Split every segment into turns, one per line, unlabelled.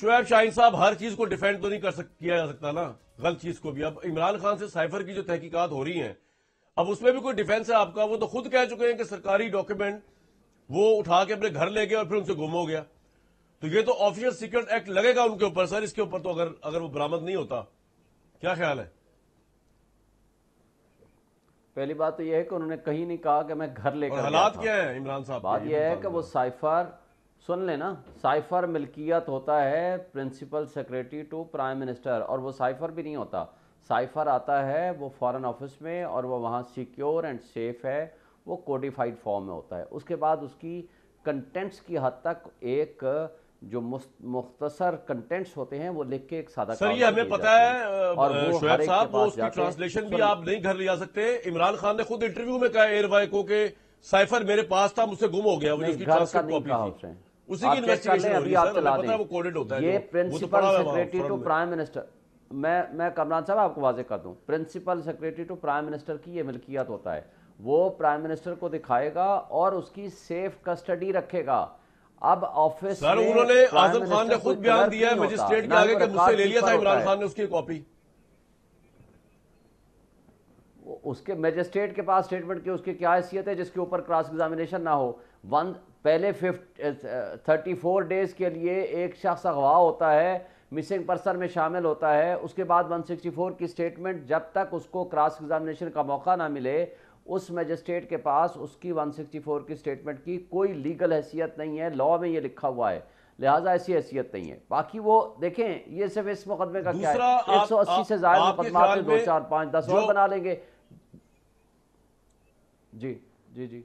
शुएब शाहिन साहब हर चीज को डिफेंड तो नहीं कर सक, किया जा सकता ना गलत चीज को भी अब इमरान खान से साइफर की जो तहकीकात हो रही है अब उसमें भी कोई डिफेंस है आपका वो तो खुद कह चुके हैं कि सरकारी डॉक्यूमेंट वो उठा के अपने घर ले गए और फिर उनसे गुम हो गया तो ये तो ऑफिशियल सीक्रेट एक्ट लगेगा उनके ऊपर सर इसके ऊपर तो अगर अगर वो बरामद नहीं होता क्या ख्याल है
पहली बात तो यह है कि उन्होंने कहीं नहीं कहा कि मैं घर लेकर हालात क्या
है इमरान साहब बात यह है कि
वो साइफर सुन लेना साइफर मिल्कियत होता है principal secretary to prime minister और वो साइफर भी नहीं होता साइफर आता है वो फॉरेन ऑफिस में और वो वहाँ सिक्योर एंड सेफ है वो कोडिफाइड फॉर्म में होता है उसके बाद उसकी कंटेंट्स की हद तक एक जो मुख्तसर कंटेंट्स होते हैं वो लिख के एक सादा सर ये हमें पता है और साहब वो उसकी ट्रांसलेशन
भी आप नहीं घर ले जा सकते इमरान खान ने खुद इंटरव्यू में कहा एयरवाई को के साइफर मेरे पास था मुझसे गुम हो गया वो उसकी ट्रांसलेट कॉपी उसी की इन्वेस्टिगेशन अभी आप चला दें वो कोडेड होता है ये principal secretary to prime
minister मैं मैं कमरान साहब आपको वाजे कर दूं principal secretary to prime minister की ये मिल्कियत होता है वो प्राइम मिनिस्टर को दिखाएगा और उसकी सेफ कस्टडी रखेगा अब ऑफिस सर उन्होंने आजम खान ने खुद बयान दिया है मजिस्ट्रेट के आगे मुझसे ले लिया था इमरान खान
ने उसकी कॉपी
उसके मजिस्ट्रेट के पास स्टेटमेंट की उसकी क्या हैसियत है जिसके ऊपर क्रॉस एग्जामिनेशन ना हो वन पहले फिफ्ट थर्टी फोर डेज़ के लिए एक शख्स अगवा होता है मिसिंग पर्सन में शामिल होता है उसके बाद 164 की स्टेटमेंट जब तक उसको क्रॉस एग्जामिनेशन का मौका ना मिले उस मजिस्ट्रेट के पास उसकी 164 की स्टेटमेंट की कोई लीगल हैसियत नहीं है लॉ में ये लिखा हुआ है लिहाजा ऐसी हैसियत नहीं है बाकी वो देखें ये सिर्फ इस मुकदमे का क्या है एक सौ अस्सी से ज्यादा मुकदमा दो चार पाँच दस और बना लेंगे
जी जी जी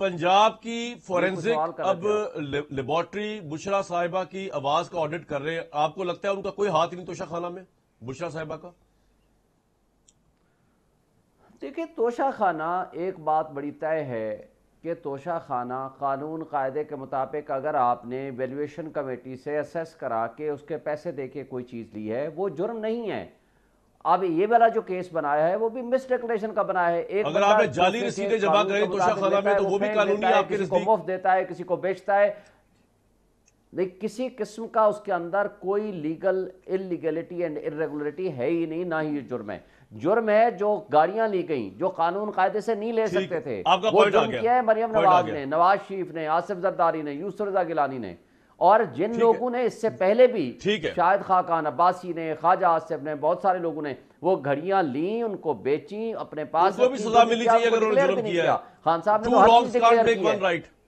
पंजाब की फोरेंसिक अब लेबोरेटरी बुशरा साहिबा की आवाज का ऑडिट कर रहे हैं आपको लगता है उनका कोई हाथ नहीं तोशा खाना में बुशरा साहिबा का
देखिए तोशा खाना एक बात बड़ी तय है कि तोशा खाना कानून कायदे के मुताबिक अगर आपने वैल्यूएशन कमेटी से असेस करा के उसके पैसे दे के कोई चीज़ ली है वो जुर्म नहीं है अब ये वाला जो केस बनाया है वो भी मिस का बनाया है एक अगर आपने जाली रसीदें जमा करें तो में तो वो भी कानूनी आपके किसी को मुफ्त देता है किसी को बेचता है नहीं किसी किस्म का उसके अंदर कोई लीगल इलीगलिटी एंड इरेगुलरिटी है ही नहीं ना ही ये जुर्म है जुर्म है जो गाड़ियां ली गई जो कानून कायदे से नहीं ले सकते थे वो जुर्म किया है मरियम नवाज ने नवाज शरीफ ने आसिफ जरदारी ने यूसुफ रजा गिलानी ने और जिन लोगों ने इससे पहले भी ठीक है शायद खाकान अब्बासी ने ख्वाजा आसिफ ने बहुत सारे लोगों ने वो घड़ियां ली उनको बेची अपने पास उनको भी सजा मिली चाहिए अगर उन्होंने जुर्म किया खान साहब ने तो हर
चीज